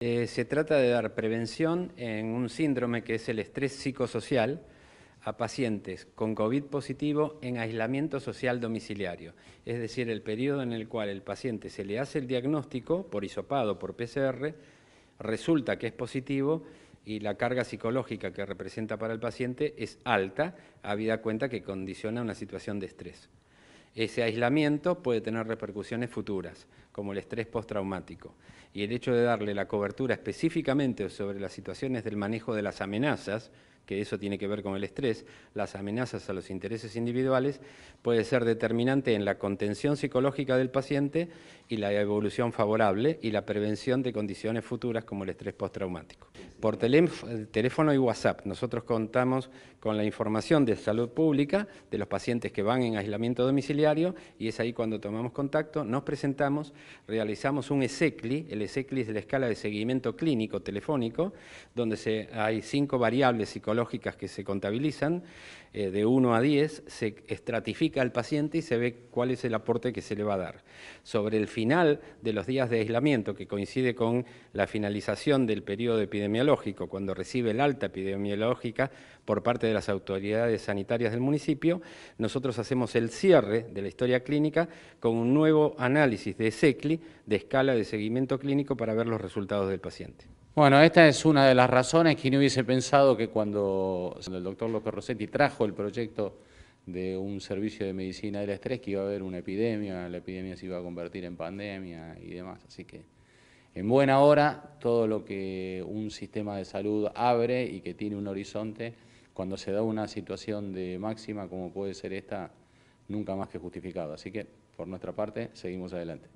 Eh, se trata de dar prevención en un síndrome que es el estrés psicosocial a pacientes con COVID positivo en aislamiento social domiciliario, es decir, el periodo en el cual el paciente se le hace el diagnóstico por isopado, por PCR, resulta que es positivo y la carga psicológica que representa para el paciente es alta, habida cuenta que condiciona una situación de estrés. Ese aislamiento puede tener repercusiones futuras, como el estrés postraumático, y el hecho de darle la cobertura específicamente sobre las situaciones del manejo de las amenazas, que eso tiene que ver con el estrés, las amenazas a los intereses individuales, puede ser determinante en la contención psicológica del paciente y la evolución favorable y la prevención de condiciones futuras como el estrés postraumático por teléfono y WhatsApp. Nosotros contamos con la información de salud pública de los pacientes que van en aislamiento domiciliario y es ahí cuando tomamos contacto, nos presentamos, realizamos un ESECLI, el ESECLI es la escala de seguimiento clínico telefónico, donde hay cinco variables psicológicas que se contabilizan, eh, de 1 a 10, se estratifica al paciente y se ve cuál es el aporte que se le va a dar. Sobre el final de los días de aislamiento, que coincide con la finalización del periodo epidemiológico, cuando recibe el alta epidemiológica por parte de las autoridades sanitarias del municipio, nosotros hacemos el cierre de la historia clínica con un nuevo análisis de SECLI, de escala de seguimiento clínico, para ver los resultados del paciente. Bueno, esta es una de las razones que no hubiese pensado que cuando el doctor López Rossetti trajo el proyecto de un servicio de medicina del estrés, que iba a haber una epidemia, la epidemia se iba a convertir en pandemia y demás. Así que en buena hora todo lo que un sistema de salud abre y que tiene un horizonte, cuando se da una situación de máxima como puede ser esta, nunca más que justificado. Así que, por nuestra parte, seguimos adelante.